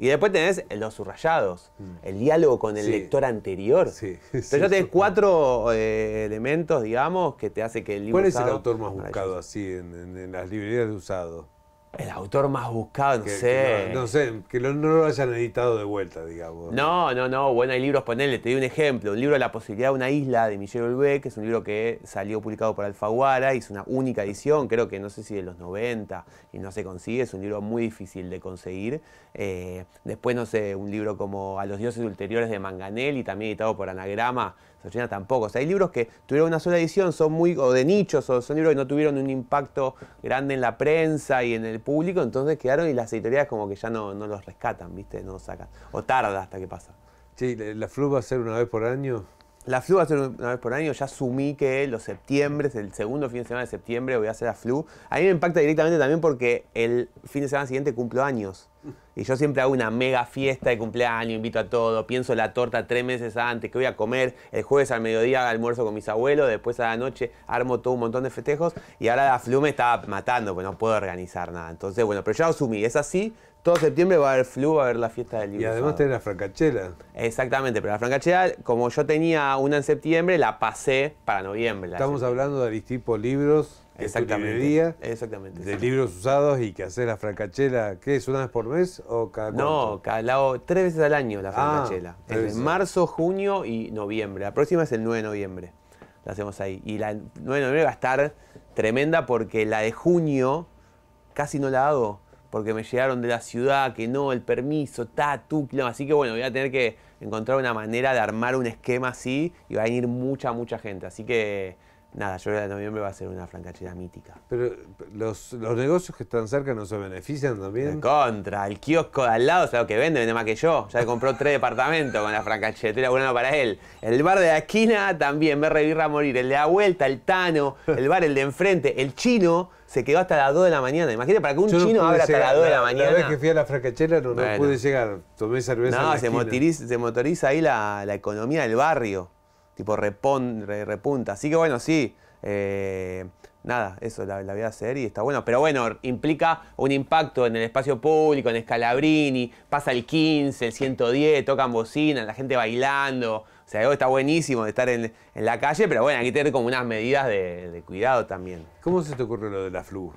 Speaker 3: Y después tenés los subrayados, mm. el diálogo con el lector anterior. Sí. Entonces ya tenés cuatro eh, elementos, digamos, que te hace que el libro. ¿Cuál es el autor más buscado así en las librerías de
Speaker 1: usado?
Speaker 3: El autor más buscado, no sé. Que no, sé,
Speaker 1: que lo hayan editado de vuelta,
Speaker 3: digamos. No, no, no. Bueno, hay libros, ponele, te doy un ejemplo. Un libro La posibilidad de una isla de Michel Houellebecq, que es un libro que salió publicado por Alfaguara, hizo una única edición, creo que no sé si de los 90, y no se consigue. Es un libro muy difícil de conseguir. Eh, después, no sé, un libro como A los dioses ulteriores de Manganelli, también editado por Anagrama, llena tampoco. O sea, hay libros que tuvieron una sola edición, son muy, o de nichos, o son libros que no tuvieron un impacto grande en la prensa y en el público, entonces quedaron y las editoriales como que ya no, los rescatan, ¿viste? No los sacan. O tarda hasta que pasa. Sí, la, la Flu va a ser una vez por año. La flu va a ser una vez por año, ya asumí que los septiembre, el segundo fin de semana de septiembre voy a hacer la flu. A mí me impacta directamente también porque el fin de semana siguiente cumplo años. Y yo siempre hago una mega fiesta de cumpleaños, invito a todo, pienso la torta tres meses antes, que voy a comer, el jueves al mediodía almuerzo con mis abuelos, después a la noche armo todo un montón de festejos y ahora la flu me está matando, pues no puedo organizar nada. Entonces, bueno, pero ya asumí, es así, todo septiembre va a haber flu, va a haber la fiesta del libro. Y además tenés la francachela. Exactamente, pero la francachela, como yo tenía una en septiembre, la pasé para noviembre. Estamos
Speaker 1: hablando de Aristipo Libros. Exactamente. día
Speaker 3: exactamente. De libros
Speaker 1: usados y que hacer la francachela, ¿qué es? ¿Una vez por mes o cada No, cada, lado tres veces al
Speaker 3: año la ah, francachela. en marzo, junio y noviembre. La próxima es el 9 de noviembre. La hacemos ahí. Y la 9 de noviembre va a estar tremenda porque la de junio casi no la hago porque me llegaron de la ciudad, que no, el permiso, tatu, Así que bueno, voy a tener que encontrar una manera de armar un esquema así y va a venir mucha, mucha gente. Así que nada, yo de noviembre va a ser una francachera mítica. Pero los, negocios que están cerca no se benefician también. En contra, el kiosco de al lado, o que vende, vende más que yo. Ya compró tres departamentos con la era bueno para él. El bar de la esquina también, me revirra a morir. El de la vuelta, el Tano, el bar, el de enfrente, el chino se quedó hasta las 2 de la mañana. Imagínate, para que un chino abra hasta las 2 de la, mañana. Una vez que
Speaker 1: fui a la fracachera no, pude
Speaker 3: llegar, tomé cerveza. No, en la se, motoriza, se, motoriza, ahí la, economía del barrio, tipo repunta. Así que bueno, sí. Eh, nada, eso la, voy a hacer y está bueno. Pero bueno, implica un impacto en el espacio público, en Scalabrini, pasa el 15, el 110, tocan bocina, la gente bailando. O sea, está buenísimo de estar en, la calle, pero bueno, hay que tener como unas medidas de, cuidado también. ¿Cómo se te ocurre lo de la flu?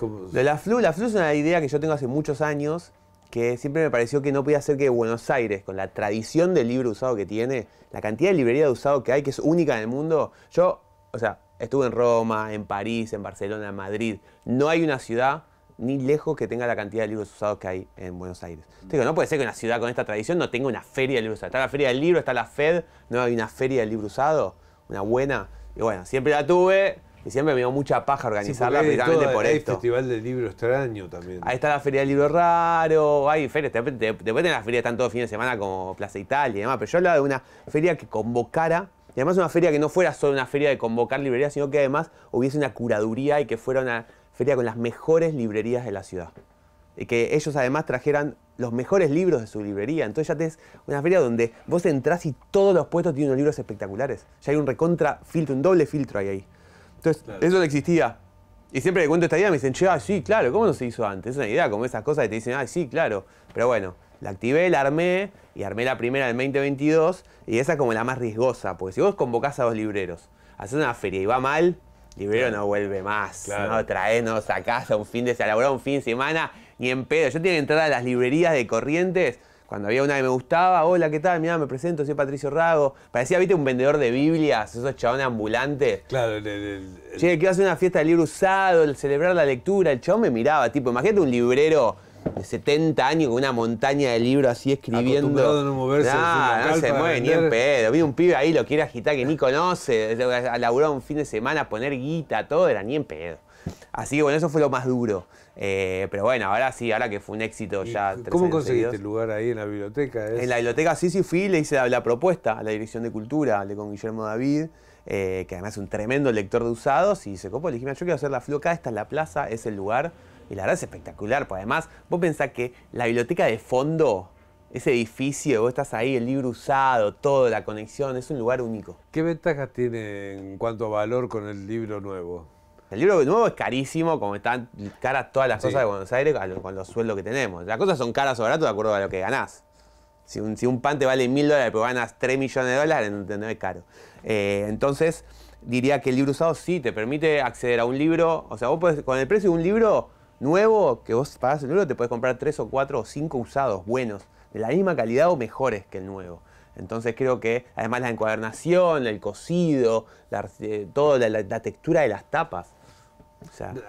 Speaker 3: Lo de la flu, la flu es una idea que yo tengo hace muchos años, que siempre me pareció que no podía ser que Buenos Aires, con la tradición del libro usado que tiene, la cantidad de librería de usado que hay, que es única en el mundo, yo, o sea, estuve en Roma, en París, en Barcelona, en Madrid, no hay una ciudad ni lejos que tenga la cantidad de libros usados que hay en Buenos Aires. no puede ser que una ciudad con esta tradición no tenga una feria de libros usados. Está la feria del libro, está la FED, no hay una feria de libro usado, una buena. Y bueno, siempre la tuve y siempre me dio mucha paja organizarla sí, precisamente por hay esto.
Speaker 1: festival del libro
Speaker 3: extraño también. Ahí está la feria del libro raro, hay ferias, después de las ferias están todos fines de semana como Plaza Italia y demás, pero yo hablaba de una feria que convocara y además una feria que no fuera solo una feria de convocar librerías, sino que además hubiese una curaduría y que fuera una feria con las mejores librerías de la ciudad. Y que ellos además trajeran los mejores libros de su librería. Entonces ya tenés una feria donde vos entras y todos los puestos tienen unos libros espectaculares. Ya hay un recontra filtro, un doble filtro ahí. Entonces, eso no existía. Y siempre que cuento esta idea me dicen, che, ah, sí, claro, ¿cómo no se hizo antes? Es una idea como esas cosas que te dicen, ah, sí, claro. Pero bueno, la activé, la armé y armé la primera del 2022 y esa es como la más riesgosa, porque si vos convocás a dos libreros, haces una feria y va mal, librero no vuelve más. Claro. No traenos a casa un fin de semana, un fin de semana, ni en pedo. Yo tenía que entrar a las librerías de Corrientes cuando había una que me gustaba, hola, ¿qué tal? Mira, me presento, soy Patricio Rago. Parecía, viste, un vendedor de Biblias, esos chabones ambulantes. Claro, el, el, el... hacer una fiesta de libro usado, el celebrar la lectura. El chabón me miraba, tipo, imagínate un librero de 70 años con una montaña de libros así escribiendo. No, se mueve ni en pedo. Vi un pibe ahí, lo quiere agitar que ni conoce. Laburó un fin de semana, poner guita, todo, era ni en pedo. Así que bueno, eso fue lo más duro. Eh, pero bueno, ahora sí, ahora que fue un éxito ya. ¿Cómo conseguiste el lugar ahí en la biblioteca? En la biblioteca sí, sí fui, le hice la, propuesta a la Dirección de Cultura, con Guillermo David, eh, que además es un tremendo lector de usados, y se copó, le dije, yo quiero hacer la floca, esta es la plaza, es el lugar y la verdad es espectacular, pues además vos pensás que la biblioteca de fondo, ese edificio, vos estás ahí, el libro usado, todo, la conexión, es un lugar único. ¿Qué ventajas tiene en cuanto a valor con el libro nuevo? El libro nuevo es carísimo, como están caras todas las cosas de Buenos Aires con los sueldos que tenemos. Las cosas son caras o baratas de acuerdo a lo que ganás. Si un, si pan te vale mil dólares, pero ganas tres millones de dólares, no, es caro. Eh, entonces, diría que el libro usado sí te permite acceder a un libro. O sea, vos podés, con el precio de un libro, nuevo que vos pagás el nuevo, te puedes comprar tres o cuatro o cinco usados buenos, de la misma calidad o mejores que el nuevo. Entonces creo que además la encuadernación, el cosido, la, toda la, textura de las tapas.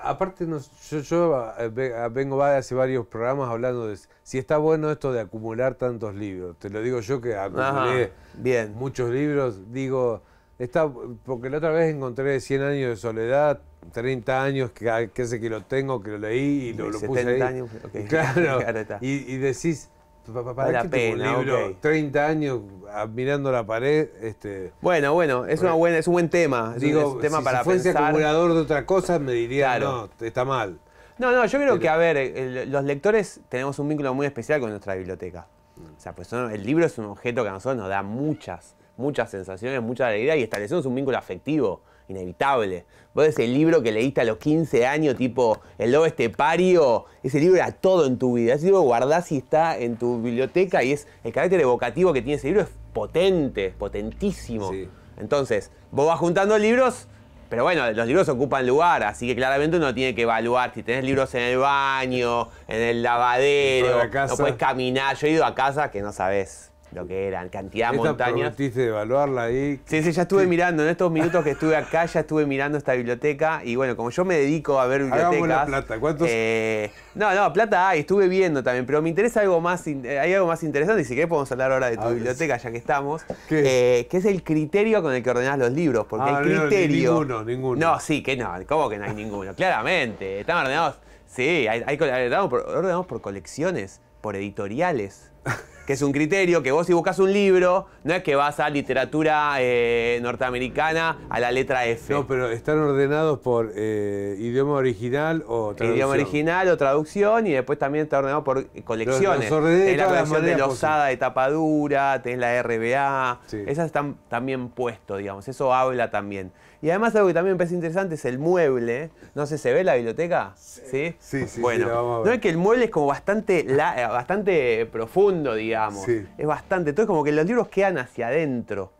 Speaker 1: Aparte, yo, yo eh, ah, vengo hace varios programas hablando de si está bueno esto de acumular tantos libros. Te lo digo yo que acumulé bien. muchos libros. Digo, está, porque la otra vez encontré 100 años de soledad, 30 años que, ah, sé que lo tengo, que lo leí y lo, puse ahí. años, Claro, y, decís, papá, qué pena, 30 años ah, mirando la pared. Este, bueno, bueno, es, una buena, es un buen
Speaker 3: tema. digo, tema si, para si fuese pensar. acumulador
Speaker 1: de otra cosa, me diría, no, está mal.
Speaker 3: No, no, yo creo que, a ver, eh, los lectores tenemos un vínculo muy especial con nuestra biblioteca. Mm. O sea, pues el libro es un objeto que a nosotros nos da muchas, muchas sensaciones, mucha alegría y establecemos un vínculo afectivo inevitable. Vos ese libro que leíste a los 15 años, tipo El lobo estepario, ese libro era todo en tu vida. Ese libro guardás y está en tu biblioteca y es el carácter evocativo que tiene ese libro es potente, potentísimo. Entonces, vos vas juntando libros, pero bueno, los libros ocupan lugar, así que claramente uno tiene que evaluar si tenés libros en el baño, en el lavadero, no puedes caminar. Yo he ido a casa que no sabes lo que eran, cantidad de esta montañas. de evaluarla ahí. Sí, sí, ya estuve mirando, en estos minutos que estuve acá ya estuve mirando esta biblioteca y bueno, como yo me dedico a ver bibliotecas... Hagamos la plata, ¿cuántos? Eh, no, no, plata hay, estuve viendo también, pero me interesa algo más, eh, hay algo más interesante y si querés podemos hablar ahora de tu biblioteca ya que estamos, eh, que es el criterio con el que ordenás los libros, porque ah, el criterio... No, ninguno, ninguno. No, sí, que no, ¿cómo que no hay ninguno? Claramente, están ordenados, sí, hay, hay ordenamos por colecciones, por editoriales. que es un criterio que vos si buscas un libro, no es que vas a literatura eh, norteamericana a la letra F. No,
Speaker 1: pero están ordenados por eh, idioma original o traducción. Idioma original
Speaker 3: o traducción y después también está ordenado por colecciones. Los, la colección de losada de tapadura, tenés la RBA, esas están también puestos, digamos, eso habla también. Y además algo que también me parece interesante es el mueble. No sé, ¿se ve la biblioteca? Sí. Sí, sí,
Speaker 1: sí Bueno, no es
Speaker 3: que el mueble es como bastante, eh, bastante profundo, digamos. Es bastante. Entonces como que los libros quedan hacia adentro.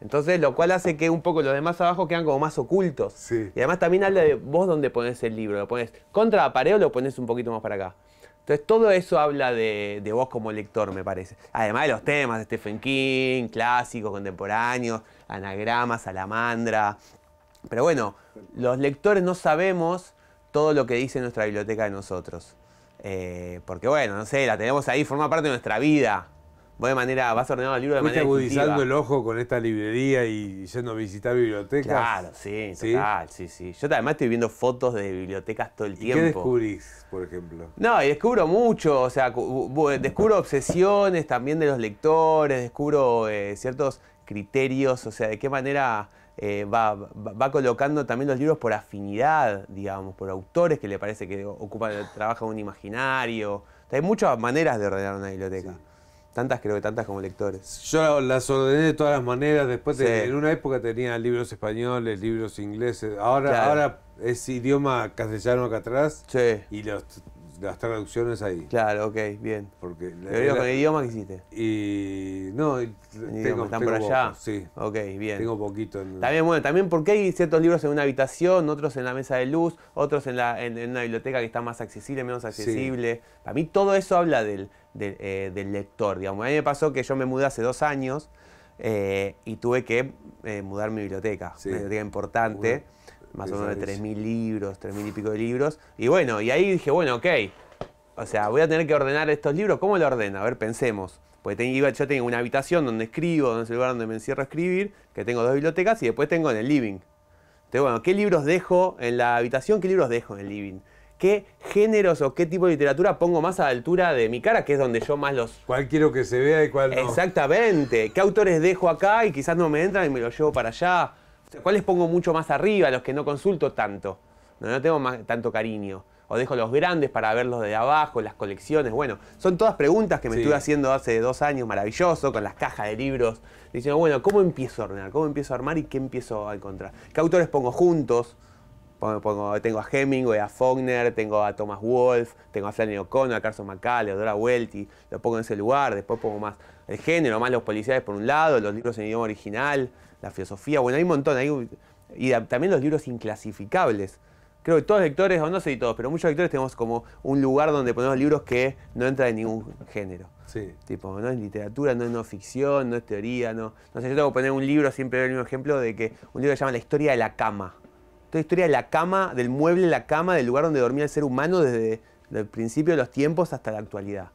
Speaker 3: Entonces, lo cual hace que un poco los demás abajo quedan como más ocultos. Y además también habla de vos dónde pones el libro. ¿Lo pones contra la pared o lo pones un poquito más para acá? Entonces, todo eso habla de, vos como lector, me parece. Además de los temas, de Stephen King, clásicos, contemporáneos, anagramas, salamandra, pero bueno, los lectores no sabemos todo lo que dice nuestra biblioteca de nosotros. Eh, porque bueno, no sé, la tenemos ahí, forma parte de nuestra vida. Vos de manera, vas ordenando el libro de manera agudizando el ojo con esta librería y yendo a visitar bibliotecas? Claro, sí, total, sí, sí. Yo además estoy viendo fotos de bibliotecas todo el ¿Y tiempo. ¿Qué descubrís, por ejemplo? No, y descubro mucho, o sea, descubro obsesiones también de los lectores, descubro eh, ciertos criterios, o sea, de qué manera eh, va, colocando también los libros por afinidad, digamos, por autores que le parece que ocupan, trabaja un imaginario. hay muchas maneras de ordenar una biblioteca. Tantas, creo que tantas como lectores.
Speaker 1: Yo las ordené de todas las maneras. Después, en una época tenía libros españoles, libros ingleses. Ahora, ahora es idioma castellano acá atrás. Sí. Y los las traducciones ahí. Claro, ok, bien. Porque ¿Pero con el idioma que hiciste? Y
Speaker 3: no, están por allá. sí. Ok, bien. Tengo poquito. También bueno, también porque hay ciertos libros en una habitación, otros en la mesa de luz, otros en, la, en, una biblioteca que está más accesible, menos accesible. A Para mí todo eso habla eh, del, lector, digamos. A mí me pasó que yo me mudé hace dos años eh, y tuve que eh, mudar mi biblioteca, sí. importante más o menos de 3.000 libros, 3.000 y pico de libros. Y bueno, y ahí dije, bueno, ok, o sea, voy a tener que ordenar estos libros, ¿cómo lo ordeno? A ver, pensemos. Porque yo tengo una habitación donde escribo, donde es el lugar donde me encierro a escribir, que tengo dos bibliotecas y después tengo en el living. Entonces, bueno, ¿qué libros dejo en la habitación? ¿Qué libros dejo en el living? ¿Qué géneros o qué tipo de literatura pongo más a la altura de mi cara, que es donde yo más los... ¿Cuál quiero que se vea y cuál no? Exactamente. ¿Qué autores dejo acá y quizás no me entran y me los llevo para allá? ¿Cuáles pongo mucho más arriba, los que no consulto tanto? No, tengo tanto cariño. O dejo los grandes para verlos de abajo, las colecciones. Bueno, son todas preguntas que me estuve haciendo hace dos años, maravilloso, con las cajas de libros. Diciendo, bueno, ¿cómo empiezo a ordenar? ¿Cómo empiezo a armar y qué empiezo a encontrar? ¿Qué autores pongo juntos? tengo a Hemingway, a Faulkner, tengo a Thomas Wolfe, tengo a Flannery O'Connor, a Carson McCall, a Dora Welty, lo pongo en ese lugar, después pongo más el género, más los policiales por un lado, los libros en idioma original, la filosofía, bueno, hay un montón, hay, y también los libros inclasificables. Creo que todos lectores, o no sé si todos, pero muchos lectores tenemos como un lugar donde ponemos libros que no entra en ningún género. Sí. Tipo, no es literatura, no es no ficción, no es teoría, no. No sé, yo tengo que poner un libro, siempre el mismo ejemplo, de que un libro se llama La historia de la cama. Toda la historia de la cama, del mueble, la cama, del lugar donde dormía el ser humano desde el principio de los tiempos hasta la actualidad.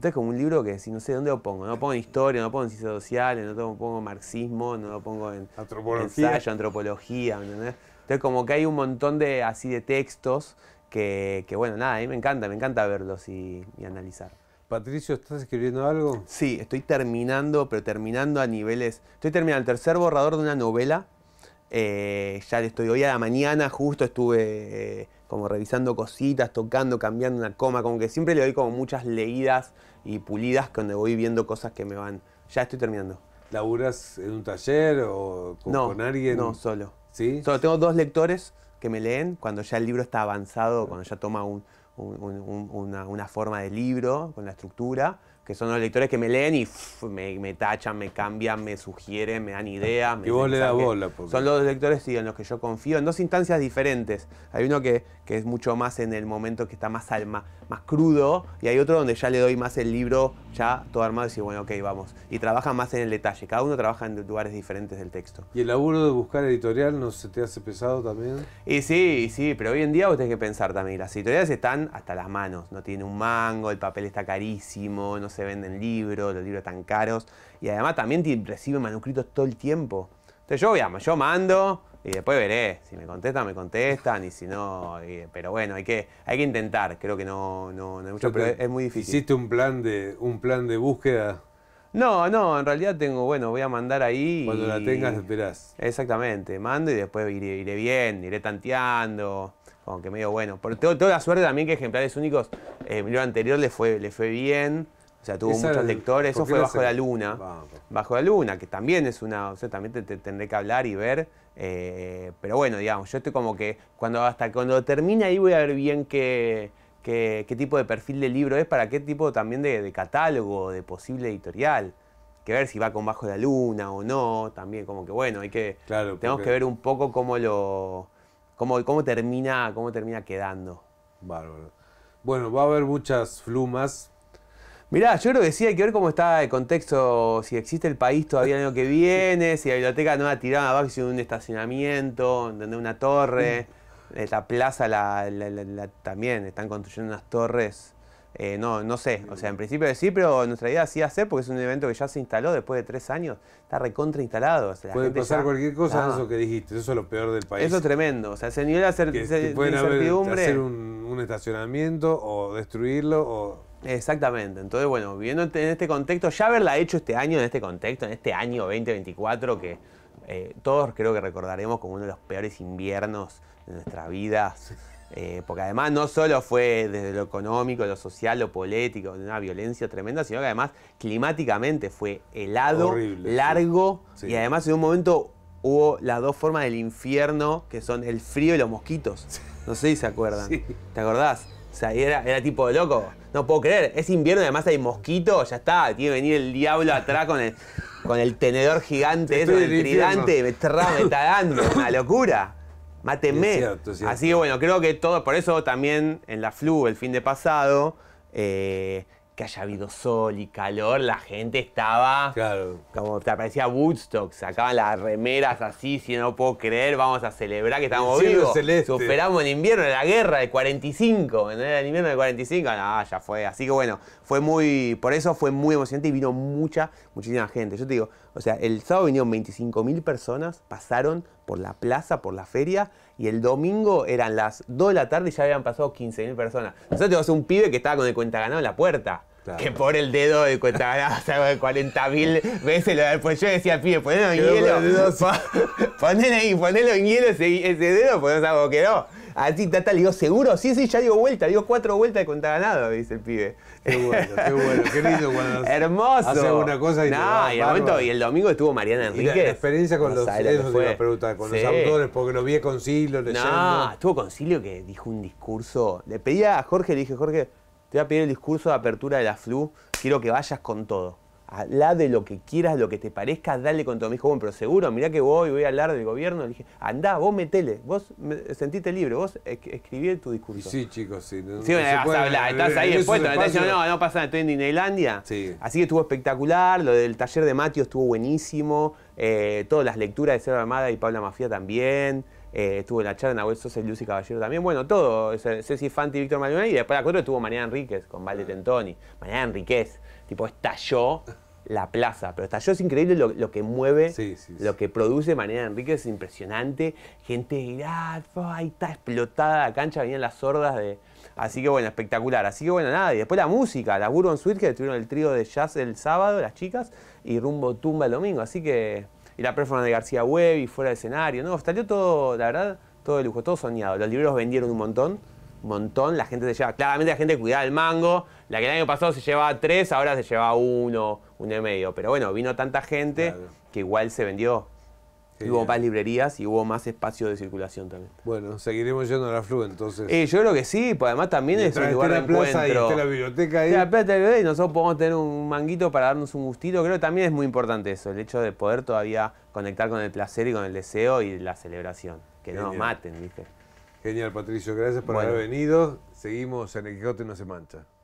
Speaker 3: Entonces, como un libro que si no sé dónde lo pongo, no lo pongo en historia, no lo pongo en ciencias sociales, no lo pongo marxismo, no lo pongo en antropología. ensayo, antropología, Entonces, como que hay un montón de así de textos que, bueno, nada, a mí me encanta, me encanta verlos y, analizar. Patricio, ¿estás escribiendo algo? Sí, estoy terminando, pero terminando a niveles. Estoy terminando el tercer borrador de una novela. Eh, ya le estoy hoy a la mañana, justo estuve. Eh, como revisando cositas, tocando, cambiando una coma, como que siempre le doy como muchas leídas y pulidas cuando voy viendo cosas que me van. Ya estoy terminando. ¿Laburas en un taller o con, alguien? No, solo. ¿Sí? Solo tengo dos lectores que me leen cuando ya el libro está avanzado, cuando ya toma una, una, forma de libro, con la estructura, que son los lectores que me leen y me, tachan, me cambian, me sugieren, me dan ideas. Y vos le das bola. Son los lectores en los que yo confío, en dos instancias diferentes. Hay uno que, es mucho más en el momento que está más alma, más crudo, y hay otro donde ya le doy más el libro ya todo armado y digo bueno, ok, vamos. Y trabaja más en el detalle, cada uno trabaja en lugares diferentes del texto.
Speaker 1: ¿Y el laburo de buscar editorial no se te hace pesado también?
Speaker 3: Y sí, sí, pero hoy en día vos tenés que pensar también, las editoriales están hasta las manos, no tiene un mango, el papel está carísimo, no sé se venden libros, los libros están caros. Y además también te recibe manuscritos todo el tiempo. Entonces yo, digamos, yo mando y después veré. Si me contestan, me contestan y si no. pero bueno, hay que, hay que intentar. Creo que no, no, hay mucho, pero es,
Speaker 1: muy difícil. ¿Hiciste un plan de, un plan de búsqueda?
Speaker 3: No, no, en realidad tengo, bueno, voy a mandar ahí. Cuando la tengas, esperás. Exactamente, mando y después iré, bien, iré tanteando aunque medio bueno. Pero tengo toda la suerte también que ejemplares únicos, eh, el libro anterior le fue, le fue bien. O sea, tuvo muchos lectores. Eso fue Bajo la Luna. Bajo la Luna, que también es una. O sea, también te, tendré que hablar y ver. Eh, pero bueno, digamos, yo estoy como que. cuando Hasta cuando termine ahí voy a ver bien qué, qué, tipo de perfil de libro es, para qué tipo también de, catálogo, de posible editorial. Que ver si va con Bajo la Luna o no. También, como que bueno, hay que. Claro, Tenemos que ver un poco cómo lo. cómo, cómo termina, cómo termina quedando. Bárbaro. Bueno, va a haber muchas flumas Mirá, yo creo que sí, hay que ver cómo está el contexto, si existe el país todavía el año que viene, si la biblioteca no tirar tirado abajo, si un estacionamiento, donde una torre, mm. la plaza también, están construyendo unas torres. Eh, no, no sé, o sea, en principio sí, pero nuestra idea sí hacer porque es un evento que ya se instaló después de tres años, está recontra instalado. O Puede pasar cualquier cosa, eso
Speaker 1: que dijiste, eso es lo
Speaker 3: peor del país. Eso es tremendo, o sea, ese nivel de, hacer, que, hacer un estacionamiento o destruirlo o Exactamente. Entonces, bueno, viviendo en este contexto, ya haberla hecho este año, en este contexto, en este año 2024, que eh, todos creo que recordaremos como uno de los peores inviernos de nuestra vida. Eh, porque además no solo fue desde lo económico, lo social, lo político, una violencia tremenda, sino que además climáticamente fue helado, largo y además en un momento hubo las dos formas del infierno que son el frío y los mosquitos. No sé si se acuerdan. ¿Te acordás? O sea, era, era tipo de loco no puedo creer, es invierno, y además hay mosquitos, ya está, tiene que venir el diablo atrás con el, con el tenedor gigante, eso, del tridente, me está, una locura. máteme Así que bueno, creo que todo, por eso también en la flu el fin de pasado, eh, que haya habido sol y calor, la gente estaba. Como te parecía Woodstock, sacaban las remeras así, si no puedo creer, vamos a celebrar que estamos vivos. Superamos el invierno de la guerra del 45, ¿no el invierno del 45? No, ya fue. Así que bueno, fue muy. Por eso fue muy emocionante y vino mucha, muchísima gente. Yo te digo, o sea, el sábado vinieron mil personas, pasaron por la plaza, por la feria, y el domingo eran las 2 de la tarde y ya habían pasado 15 mil personas. Nosotros teníamos un pibe que estaba con el cuenta ganado en la puerta. Que por el dedo de cuenta 40 mil veces lo Pues yo decía, al pibe, ponelo en hielo. Ponelo ahí, ponelo en hielo ese, dedo, pues no sabemos que no. Así, Tata le digo, ¿seguro? Sí, sí, ya dio vuelta, dio cuatro vueltas de cuenta ganado, dice el pibe. Qué bueno, qué bueno, qué lindo cuando Hermoso. hace alguna cosa y No, y, el domingo estuvo Mariana Enrique. la, experiencia con los, con los autores, porque lo vi con Silio leyendo. No, estuvo Concilio que dijo un discurso. Le pedía a Jorge, le dije, Jorge, te voy a pedir el discurso de apertura de la flu. Quiero que vayas con todo. Habla de lo que quieras, lo que te parezca, dale con todo. Me dijo, bueno, pero seguro, mirá que voy, voy a hablar del gobierno. Le dije, andá, vos metele, vos sentiste libre, vos escribí tu discurso. Sí, chicos, sí. sí, vas a hablar, eh, estás ahí en no, no pasa nada, estoy en Disneylandia. Sí. Así que estuvo espectacular, lo del taller de Matios estuvo buenísimo, eh, todas las lecturas de Cero Armada y Paula Mafia también. Eh, estuvo en la charla Nahuel Sosa y Lucy Caballero también. Bueno, todo. Ceci Fanti y Víctor Malvinas Y después la acuerdo estuvo Mariana Enríquez con Valde ah. Tentoni. Mariana Enríquez, tipo, estalló la plaza. Pero estalló, es increíble lo, que mueve, lo que produce Mariana Enríquez, es impresionante. Gente, ahí está explotada la cancha, venían las sordas de. Así que bueno, espectacular. Así que bueno, nada. Y después la música, la Bourbon Suite, que tuvieron el trío de jazz el sábado, las chicas, y rumbo tumba el domingo. Así que y la performance de García Webb y fuera de escenario. No, salió todo, la verdad, todo de lujo, todo soñado. Los libros vendieron un montón, un montón. La gente se lleva, claramente la gente cuidaba el mango. La que el año pasado se llevaba tres, ahora se lleva uno, uno y medio. Pero bueno, vino tanta gente que igual se vendió hubo más librerías y hubo más espacio de circulación también. Bueno, seguiremos yendo a la Flu entonces. Eh, yo creo que sí, pues además también es un lugar de encuentro. Y la biblioteca ahí. la nosotros podemos tener un manguito para darnos un gustito. Creo que también es muy importante eso, el hecho de poder todavía conectar con el placer y con el deseo y la celebración. Que no nos maten, ¿viste? Genial, Patricio. Gracias por haber
Speaker 1: venido. Seguimos en El Quijote no se mancha.